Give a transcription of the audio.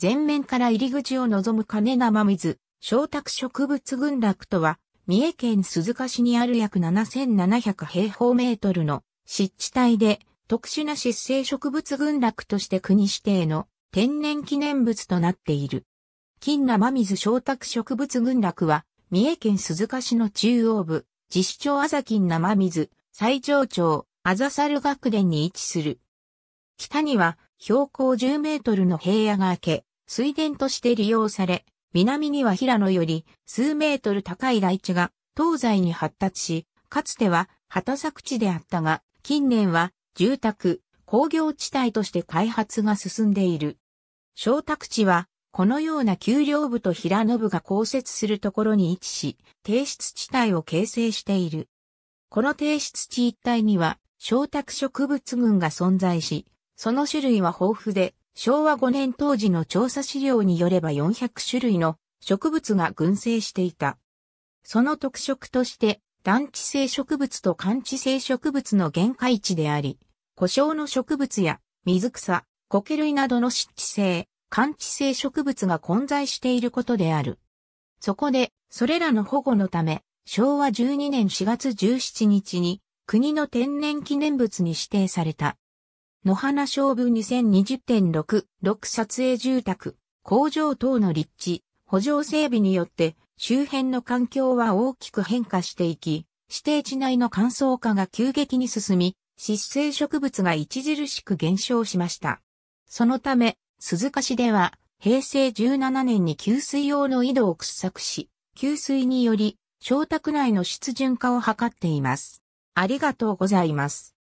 前面から入り口を望む金生水、小卓植物群落とは、三重県鈴鹿市にある約7700平方メートルの湿地帯で、特殊な湿生植物群落として国指定の天然記念物となっている。金生水小卓植物群落は、三重県鈴鹿市の中央部、自主町あざ金生水、最上町、あざさる学殿に位置する。北には、標高10メートルの平野が明け、水田として利用され、南には平野より数メートル高い台地が東西に発達し、かつては畑作地であったが、近年は住宅、工業地帯として開発が進んでいる。小宅地は、このような丘陵部と平野部が交接するところに位置し、低湿地帯を形成している。この低湿地一帯には、小宅植物群が存在し、その種類は豊富で、昭和5年当時の調査資料によれば400種類の植物が群生していた。その特色として、団地性植物と間地性植物の限界値であり、故障の植物や水草、苔類などの湿地性、間地性植物が混在していることである。そこで、それらの保護のため、昭和12年4月17日に、国の天然記念物に指定された。野花勝負2020.66撮影住宅、工場等の立地、補助整備によって周辺の環境は大きく変化していき、指定地内の乾燥化が急激に進み、湿生植物が著しく減少しました。そのため、鈴鹿市では平成17年に給水用の井戸を掘削し、給水により、小宅内の湿潤化を図っています。ありがとうございます。